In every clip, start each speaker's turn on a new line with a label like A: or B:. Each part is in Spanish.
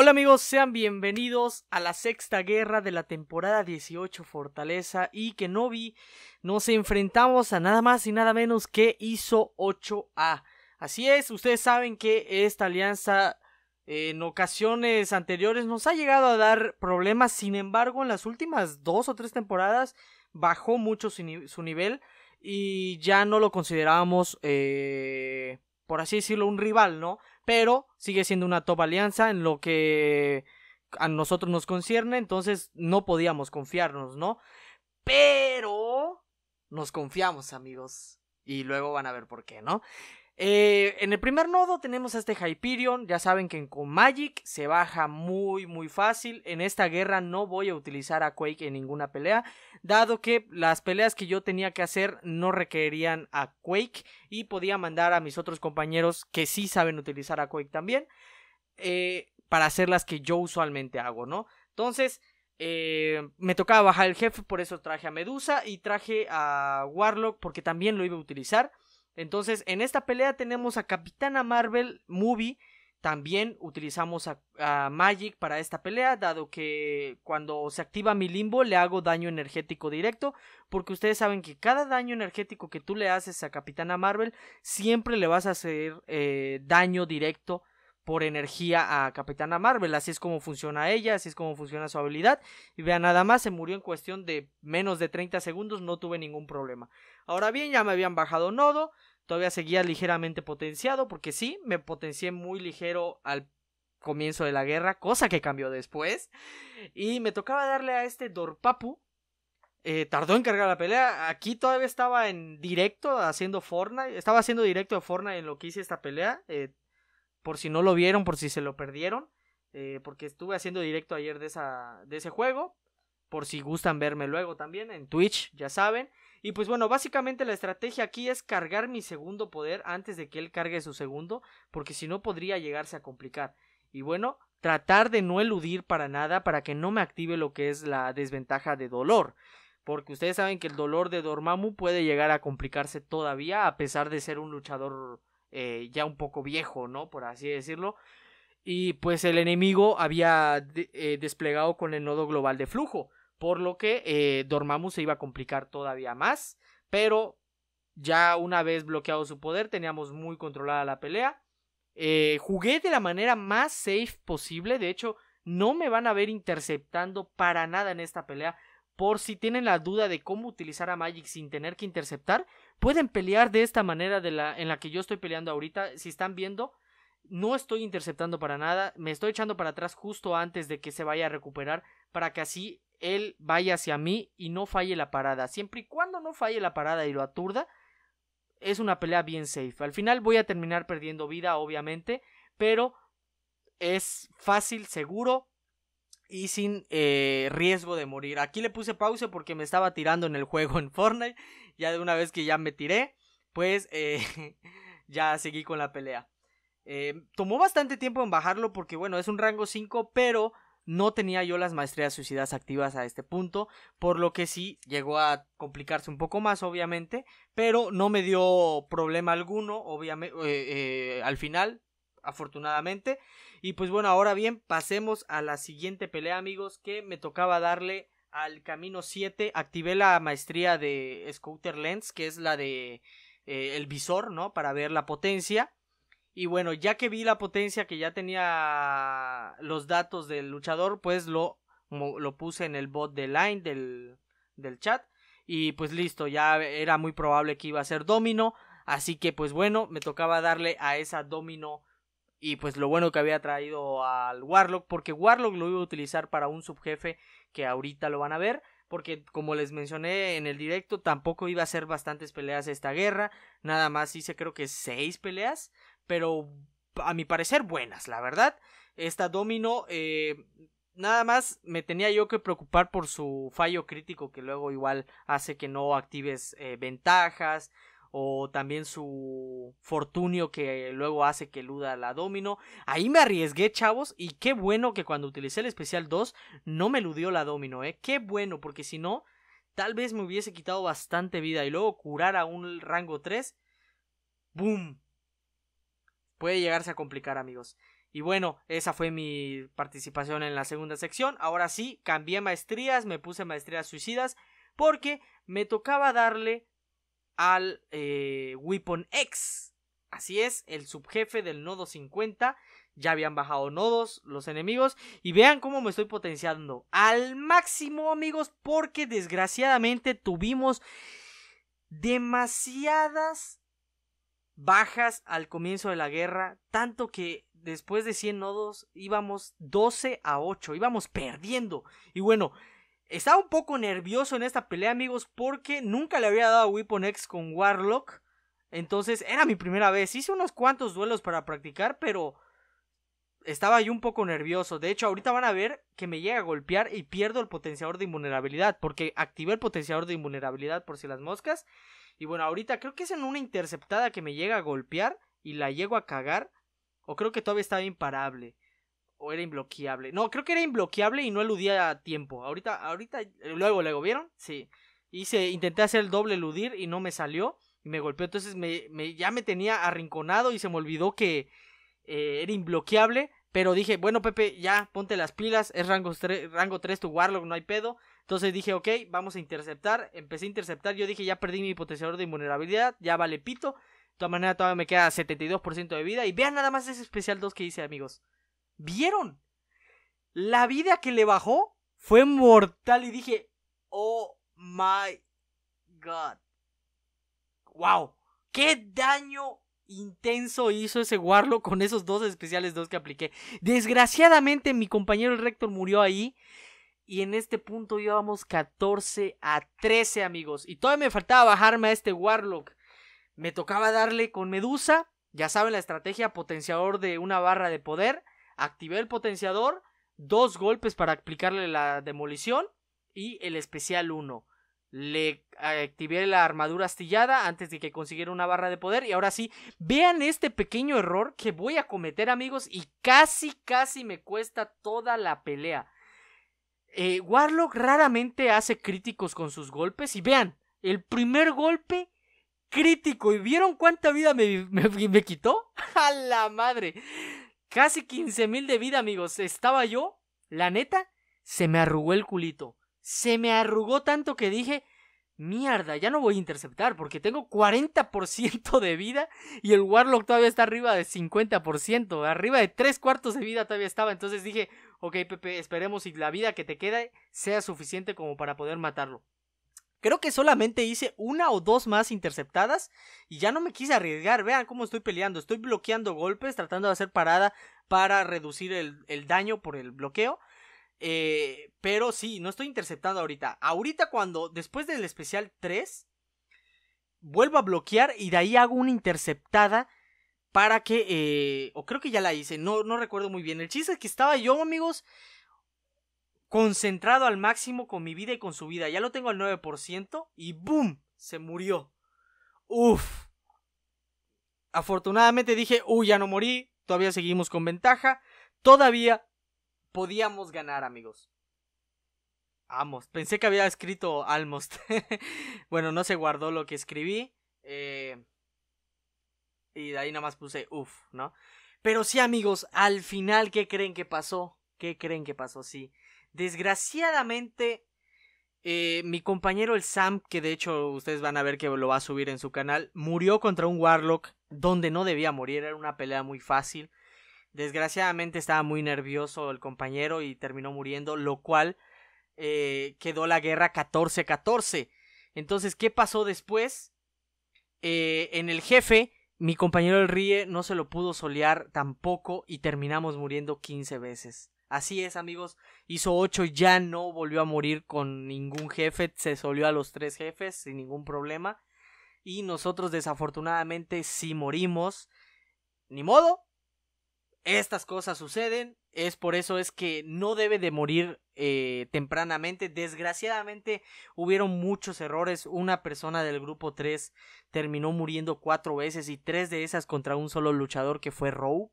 A: Hola amigos, sean bienvenidos a la sexta guerra de la temporada 18 Fortaleza y que no vi, Nos enfrentamos a nada más y nada menos que ISO 8A. Así es, ustedes saben que esta alianza eh, en ocasiones anteriores nos ha llegado a dar problemas, sin embargo en las últimas dos o tres temporadas bajó mucho su, nivel y ya no lo considerábamos eh, por así decirlo, un rival, ¿no? Pero sigue siendo una top alianza en lo que a nosotros nos concierne, entonces no podíamos confiarnos, ¿no? Pero nos confiamos, amigos. Y luego van a ver por qué, ¿no? Eh, en el primer nodo tenemos a este Hyperion, ya saben que con Magic se baja muy muy fácil, en esta guerra no voy a utilizar a Quake en ninguna pelea, dado que las peleas que yo tenía que hacer no requerían a Quake y podía mandar a mis otros compañeros que sí saben utilizar a Quake también eh, para hacer las que yo usualmente hago, ¿no? Entonces... Eh, me tocaba bajar el jefe, por eso traje a Medusa y traje a Warlock porque también lo iba a utilizar. Entonces, en esta pelea tenemos a Capitana Marvel Movie. También utilizamos a, Magic para esta pelea, dado que cuando se activa mi limbo le hago daño energético directo, porque ustedes saben que cada daño energético que tú le haces a Capitana Marvel siempre le vas a hacer eh, daño directo por energía a Capitana Marvel. Así es como funciona ella, así es como funciona su habilidad. Y vean, nada más se murió en cuestión de menos de 30 segundos, no tuve ningún problema. Ahora bien, ya me habían bajado nodo, todavía seguía ligeramente potenciado, porque sí, me potencié muy ligero al comienzo de la guerra, cosa que cambió después. Y me tocaba darle a este Dorpapu. Eh, tardó en cargar la pelea. Aquí todavía estaba en directo haciendo Fortnite. Estaba haciendo directo de Fortnite en lo que hice esta pelea. Eh, por si no lo vieron, por si se lo perdieron, eh, porque estuve haciendo directo ayer de, esa, de ese juego, por si gustan verme luego también en Twitch, ya saben. Y pues bueno, básicamente la estrategia aquí es cargar mi segundo poder antes de que él cargue su segundo, porque si no podría llegarse a complicar. Y bueno, tratar de no eludir para nada para que no me active lo que es la desventaja de dolor. Porque ustedes saben que el dolor de Dormammu puede llegar a complicarse todavía a pesar de ser un luchador eh, ya un poco viejo, ¿no? Por así decirlo. Y pues el enemigo había eh, desplegado con el nodo global de flujo, por lo que eh, se iba a complicar todavía más, pero ya una vez bloqueado su poder teníamos muy controlada la pelea. Eh, jugué de la manera más safe posible, de hecho no me van a ver interceptando para nada en esta pelea por si tienen la duda de cómo utilizar a Magic sin tener que interceptar, pueden pelear de esta manera de la, en la que yo estoy peleando ahorita. Si están viendo, no estoy interceptando para nada, me estoy echando para atrás justo antes de que se vaya a recuperar para que así él vaya hacia mí y no falle la parada. Siempre y cuando no falle la parada y lo aturda, es una pelea bien safe. Al final voy a terminar perdiendo vida, obviamente, pero es fácil, seguro, y sin eh, riesgo de morir. Aquí le puse pausa porque me estaba tirando en el juego en Fortnite. Ya de una vez que ya me tiré, pues eh, ya seguí con la pelea. Eh, tomó bastante tiempo en bajarlo porque bueno, es un rango 5, pero no tenía yo las maestrías suicidas activas a este punto, por lo que sí llegó a complicarse un poco más, obviamente, pero no me dio problema alguno, obviamente, al final, afortunadamente. Y pues bueno, ahora bien, pasemos a la siguiente pelea, amigos, que me tocaba darle al camino 7. Activé la maestría de Scooter Lens, que es la de eh, el visor, ¿no? Para ver la potencia. Y bueno, ya que vi la potencia, que ya tenía los datos del luchador, pues lo, lo puse en el bot de line del, del chat. Y pues listo, ya era muy probable que iba a ser domino. Así que pues bueno, me tocaba darle a esa domino y pues lo bueno que había traído al Warlock, porque Warlock lo iba a utilizar para un subjefe que ahorita lo van a ver, porque como les mencioné en el directo, tampoco iba a ser bastantes peleas esta guerra, nada más hice creo que seis peleas, pero a mi parecer buenas, la verdad. Esta Domino, eh, nada más me tenía yo que preocupar por su fallo crítico, que luego igual hace que no actives eh, ventajas, o también su fortunio que luego hace que eluda la domino. Ahí me arriesgué, chavos, y qué bueno que cuando utilicé el especial 2 no me eludió la domino, ¿eh? Qué bueno, porque si no, tal vez me hubiese quitado bastante vida y luego curar a un rango 3. ¡Boom! Puede llegarse a complicar, amigos. Y bueno, esa fue mi participación en la segunda sección. Ahora sí, cambié maestrías, me puse maestrías suicidas, porque me tocaba darle al eh, Weapon X. Así es, el subjefe del nodo 50. Ya habían bajado nodos los enemigos. Y vean cómo me estoy potenciando al máximo, amigos. Porque desgraciadamente tuvimos demasiadas bajas al comienzo de la guerra. Tanto que después de 100 nodos íbamos 12 a 8. Íbamos perdiendo. Y bueno, estaba un poco nervioso en esta pelea, amigos, porque nunca le había dado a Weapon X con Warlock. Entonces era mi primera vez. Hice unos cuantos duelos para practicar, pero estaba yo un poco nervioso. De hecho, ahorita van a ver que me llega a golpear y pierdo el potenciador de invulnerabilidad. Porque activé el potenciador de invulnerabilidad por si las moscas. Y bueno, ahorita creo que es en una interceptada que me llega a golpear y la llego a cagar. O creo que todavía estaba imparable o era imbloqueable. No, creo que era imbloqueable y no eludía a tiempo. Ahorita, ahorita, eh, luego, luego, ¿vieron? Sí. Hice, intenté hacer el doble eludir y no me salió. Y me golpeó. Entonces me, me ya me tenía arrinconado y se me olvidó que eh, era imbloqueable. Pero dije, bueno, Pepe, ya ponte las pilas. Es rango rango 3 tu Warlock, no hay pedo. Entonces dije, ok, vamos a interceptar. Empecé a interceptar. Yo dije, ya perdí mi potenciador de invulnerabilidad. Ya vale pito. De todas maneras, todavía me queda 72% de vida. Y vean nada más ese especial 2 que hice, amigos. ¿Vieron? La vida que le bajó fue mortal y dije, oh my god. ¡Wow! ¡Qué daño intenso hizo ese Warlock con esos dos especiales dos que apliqué! Desgraciadamente mi compañero el Rector murió ahí. Y en este punto íbamos 14 a 13 amigos. Y todavía me faltaba bajarme a este Warlock. Me tocaba darle con Medusa. Ya saben la estrategia potenciador de una barra de poder. Activé el potenciador, dos golpes para aplicarle la demolición y el especial 1. Le activé la armadura astillada antes de que consiguiera una barra de poder. Y ahora sí, vean este pequeño error que voy a cometer, amigos. Y casi, casi me cuesta toda la pelea. Eh, Warlock raramente hace críticos con sus golpes. Y vean, el primer golpe crítico. ¿Y vieron cuánta vida me, me quitó? ¡A la madre! Casi 15.000 mil de vida, amigos. Estaba yo, la neta, se me arrugó el culito. Se me arrugó tanto que dije, mierda, ya no voy a interceptar porque tengo 40% de vida y el Warlock todavía está arriba de 50%, arriba de 3 cuartos de vida todavía estaba. Entonces dije, ok, Pepe, esperemos si la vida que te queda sea suficiente como para poder matarlo. Creo que solamente hice una o dos más interceptadas y ya no me quise arriesgar. Vean cómo estoy peleando. Estoy bloqueando golpes, tratando de hacer parada para reducir el, daño por el bloqueo. Eh, pero sí, no estoy interceptando ahorita. Ahorita cuando, después del especial 3, vuelvo a bloquear y de ahí hago una interceptada para que... Eh, o creo que ya la hice, no, no recuerdo muy bien. El chiste es que estaba yo, amigos, concentrado al máximo con mi vida y con su vida. Ya lo tengo al 9% y ¡boom! Se murió. Uf. Afortunadamente dije, uy, ya no morí, todavía seguimos con ventaja, todavía podíamos ganar, amigos. Amos, pensé que había escrito almost. bueno, no se guardó lo que escribí. Eh, y de ahí nada más puse, uff, ¿no? Pero sí, amigos, al final, ¿qué creen que pasó? ¿Qué creen que pasó? Sí. Desgraciadamente, eh, mi compañero el Sam, que de hecho ustedes van a ver que lo va a subir en su canal, murió contra un Warlock donde no debía morir, era una pelea muy fácil. Desgraciadamente estaba muy nervioso el compañero y terminó muriendo, lo cual eh, quedó la guerra 14-14. Entonces, ¿qué pasó después? Eh, en el jefe, mi compañero el Rie no se lo pudo solear tampoco y terminamos muriendo 15 veces. Así es, amigos. Hizo 8, ya no volvió a morir con ningún jefe. Se solió a los tres jefes sin ningún problema. Y nosotros, desafortunadamente, si morimos, ni modo. Estas cosas suceden. Es por eso es que no debe de morir eh, tempranamente. Desgraciadamente hubieron muchos errores. Una persona del grupo 3 terminó muriendo cuatro veces y tres de esas contra un solo luchador que fue Rogue.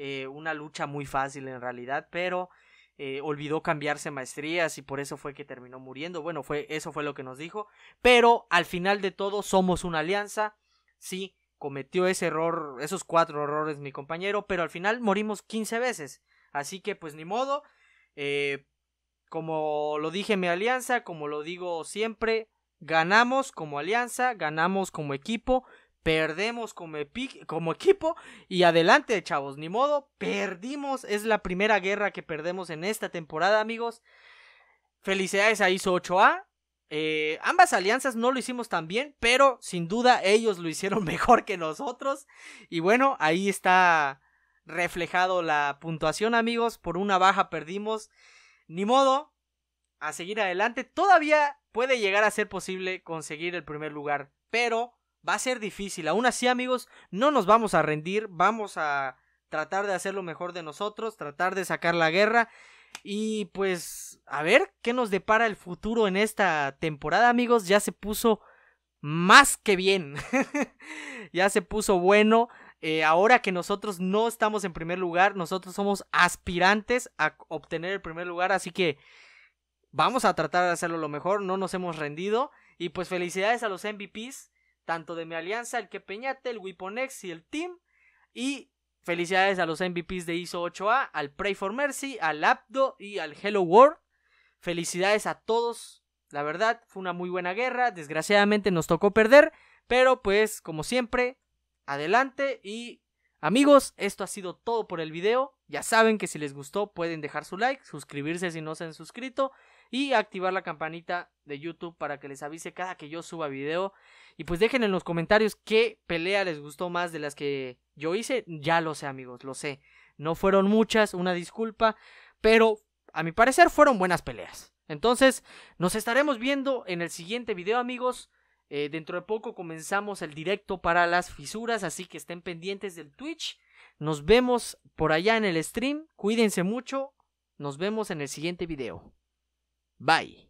A: Eh, una lucha muy fácil en realidad, pero eh, olvidó cambiarse maestrías y por eso fue que terminó muriendo. Bueno, fue, eso fue lo que nos dijo. Pero al final de todo, somos una alianza. Sí, cometió ese error, esos cuatro errores mi compañero, pero al final morimos 15 veces. Así que pues ni modo. Eh, como lo dije mi alianza, como lo digo siempre, ganamos como alianza, ganamos como equipo, Perdemos como, equipo y adelante, chavos, ni modo, perdimos. Es la primera guerra que perdemos en esta temporada, amigos. Felicidades a ISO 8A. Eh, ambas alianzas no lo hicimos tan bien, pero sin duda ellos lo hicieron mejor que nosotros. Y bueno, ahí está reflejado la puntuación, amigos. Por una baja perdimos. Ni modo, a seguir adelante. Todavía puede llegar a ser posible conseguir el primer lugar, pero Va a ser difícil. Aún así, amigos, no nos vamos a rendir. Vamos a tratar de hacer lo mejor de nosotros, tratar de sacar la guerra. Y pues, a ver qué nos depara el futuro en esta temporada, amigos. Ya se puso más que bien. ya se puso bueno. Eh, ahora que nosotros no estamos en primer lugar, nosotros somos aspirantes a obtener el primer lugar. Así que vamos a tratar de hacerlo lo mejor. No nos hemos rendido. Y pues felicidades a los MVPs tanto de mi alianza, el que Peñate, el Wiponex y el Team. Y felicidades a los MVPs de ISO 8A, al Pray for Mercy, al Abdo y al Hello World. Felicidades a todos. La verdad, fue una muy buena guerra. Desgraciadamente nos tocó perder. Pero pues, como siempre, adelante y amigos, esto ha sido todo por el video. Ya saben que si les gustó pueden dejar su like, suscribirse si no se han suscrito y activar la campanita de YouTube para que les avise cada que yo suba video. Y pues dejen en los comentarios qué pelea les gustó más de las que yo hice. Ya lo sé amigos, lo sé. No fueron muchas, una disculpa, pero a mi parecer fueron buenas peleas. Entonces, nos estaremos viendo en el siguiente video amigos. Eh, dentro de poco comenzamos el directo para las fisuras, así que estén pendientes del Twitch. Nos vemos por allá en el stream. Cuídense mucho. Nos vemos en el siguiente video. Bye.